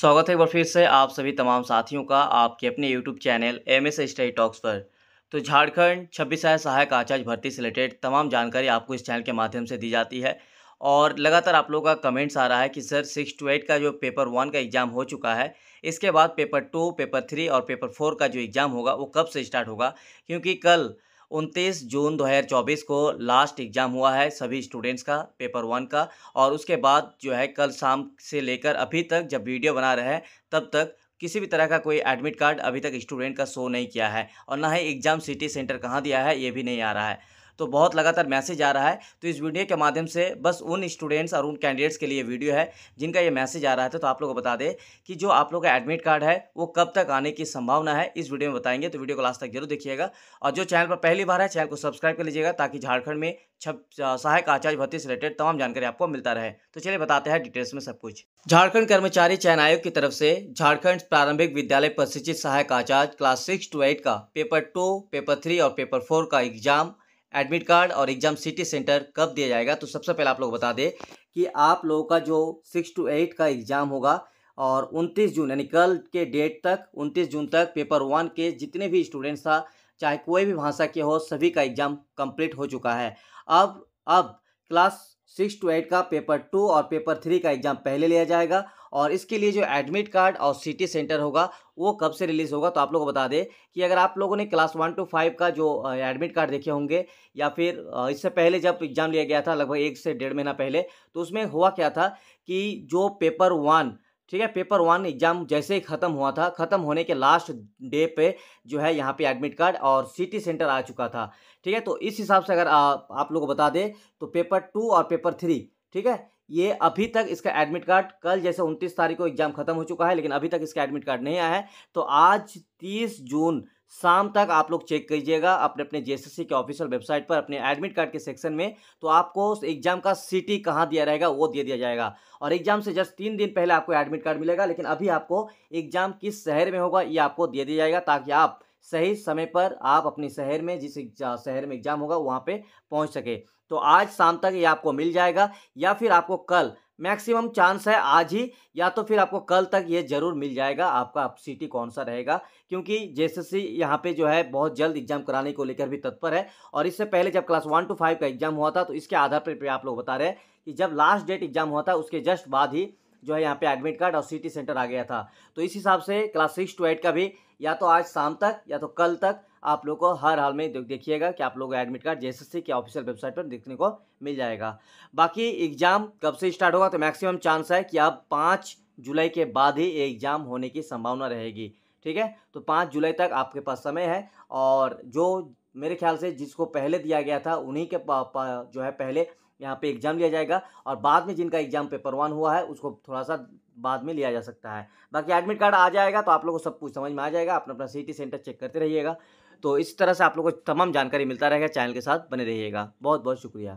स्वागत है एक बार फिर से आप सभी तमाम साथियों का आपके अपने YouTube channel M S study talks पर तो झारखंड छब्बीस आय सहायक आचार्य भर्ती से रिलेटेड तमाम जानकारी आपको इस चैनल के माध्यम से दी जाती है और लगातार आप लोगों का कमेंट्स आ रहा है कि सर सिक्स टू एट का जो पेपर वन का एग्ज़ाम हो चुका है इसके बाद पेपर टू पेपर थ्री और पेपर फोर का जो एग्ज़ाम होगा वो कब से स्टार्ट होगा क्योंकि कल उनतीस जून 2024 को लास्ट एग्ज़ाम हुआ है सभी स्टूडेंट्स का पेपर वन का और उसके बाद जो है कल शाम से लेकर अभी तक जब वीडियो बना रहे हैं तब तक किसी भी तरह का कोई एडमिट कार्ड अभी तक स्टूडेंट का शो नहीं किया है और ना ही एग्ज़ाम सिटी सेंटर कहाँ दिया है ये भी नहीं आ रहा है तो बहुत लगातार मैसेज आ रहा है तो इस वीडियो के माध्यम से बस उन स्टूडेंट्स और उन कैंडिडेट्स के लिए वीडियो है जिनका ये मैसेज आ रहा था तो आप लोग को बता दें कि जो आप लोग का एडमिट कार्ड है वो कब तक आने की संभावना है इस वीडियो में बताएंगे तो वीडियो को लास्ट तक जरूर देखिएगा और जो चैनल पर पहली बार है चैनल को सब्सक्राइब कर लीजिएगा ताकि झारखंड में छप सहायक आचार्य भर्ती से रिलेटेड तमाम जानकारी आपको मिलता रहे तो चलिए बताते हैं डिटेल्स में सब कुछ झारखंड कर्मचारी चयन आयोग की तरफ से झारखंड प्रारंभिक विद्यालय प्रशिक्षित सहायक आचार्य क्लास सिक्स टू एट का पेपर टू पेपर थ्री और पेपर फोर का एग्जाम एडमिट कार्ड और एग्जाम सिटी सेंटर कब दिया जाएगा तो सबसे पहले आप लोग बता दें कि आप लोगों का जो सिक्स टू एट का एग्ज़ाम होगा और 29 जून यानी कल के डेट तक 29 जून तक पेपर वन के जितने भी स्टूडेंट्स था चाहे कोई भी भाषा के हो सभी का एग्ज़ाम कंप्लीट हो चुका है अब अब क्लास सिक्स टू एट का पेपर टू और पेपर थ्री का एग्जाम पहले लिया जाएगा और इसके लिए जो एडमिट कार्ड और सिटी सेंटर होगा वो कब से रिलीज़ होगा तो आप लोगों को बता दें कि अगर आप लोगों ने क्लास वन टू फाइव का जो एडमिट कार्ड देखे होंगे या फिर इससे पहले जब एग्ज़ाम लिया गया था लगभग एक से डेढ़ महीना पहले तो उसमें हुआ क्या था कि जो पेपर वन ठीक है पेपर वन एग्जाम जैसे ही ख़त्म हुआ था ख़त्म होने के लास्ट डे पे जो है यहाँ पे एडमिट कार्ड और सिटी सेंटर आ चुका था ठीक है तो इस हिसाब से अगर आ, आप लोग बता दें तो पेपर टू और पेपर थ्री ठीक है ये अभी तक इसका एडमिट कार्ड कल जैसे उनतीस तारीख को एग्जाम खत्म हो चुका है लेकिन अभी तक इसका एडमिट कार्ड नहीं आया है तो आज तीस जून शाम तक आप लोग चेक कीजिएगा अपने अपने जेएसएससी के ऑफिशियल वेबसाइट पर अपने एडमिट कार्ड के सेक्शन में तो आपको उस एग्जाम का सिटी कहाँ दिया रहेगा वो दे दिया जाएगा और एग्जाम से जस्ट तीन दिन पहले आपको एडमिट कार्ड मिलेगा लेकिन अभी आपको एग्जाम किस शहर में होगा ये आपको दे दिया जाएगा ताकि आप सही समय पर आप अपने शहर में जिस शहर में एग्जाम होगा वहाँ पर पहुँच सके तो आज शाम तक ये आपको मिल जाएगा या फिर आपको कल मैक्सिमम चांस है आज ही या तो फिर आपको कल तक ये ज़रूर मिल जाएगा आपका अप सिटी कौन सा रहेगा क्योंकि सी यहाँ पे जो है बहुत जल्द एग्जाम कराने को लेकर भी तत्पर है और इससे पहले जब क्लास वन टू फाइव का एग्जाम हुआ था तो इसके आधार पर आप लोग बता रहे हैं कि जब लास्ट डेट एग्जाम हुआ था उसके जस्ट बाद ही जो है यहाँ पे एडमिट कार्ड और सिटी सेंटर आ गया था तो इस हिसाब से क्लास सिक्स टू एट का भी या तो आज शाम तक या तो कल तक आप लोग को हर हाल में देखिएगा कि आप लोग एडमिट कार्ड जे के ऑफिशियल वेबसाइट पर देखने को मिल जाएगा बाकी एग्ज़ाम कब से स्टार्ट होगा तो मैक्सिमम चांस है कि आप पाँच जुलाई के बाद ही एग्ज़ाम होने की संभावना रहेगी ठीक है तो पाँच जुलाई तक आपके पास समय है और जो मेरे ख्याल से जिसको पहले दिया गया था उन्हीं के जो है पहले यहाँ पे एग्ज़ाम लिया जाएगा और बाद में जिनका एग्ज़ाम पेपर वन हुआ है उसको थोड़ा सा बाद में लिया जा सकता है बाकी एडमिट कार्ड आ जाएगा तो आप लोगों को सब कुछ समझ में आ जाएगा अपना अपना सिटी सेंटर चेक करते रहिएगा तो इस तरह से आप लोगों को तमाम जानकारी मिलता रहेगा चैनल के साथ बने रहिएगा बहुत बहुत शुक्रिया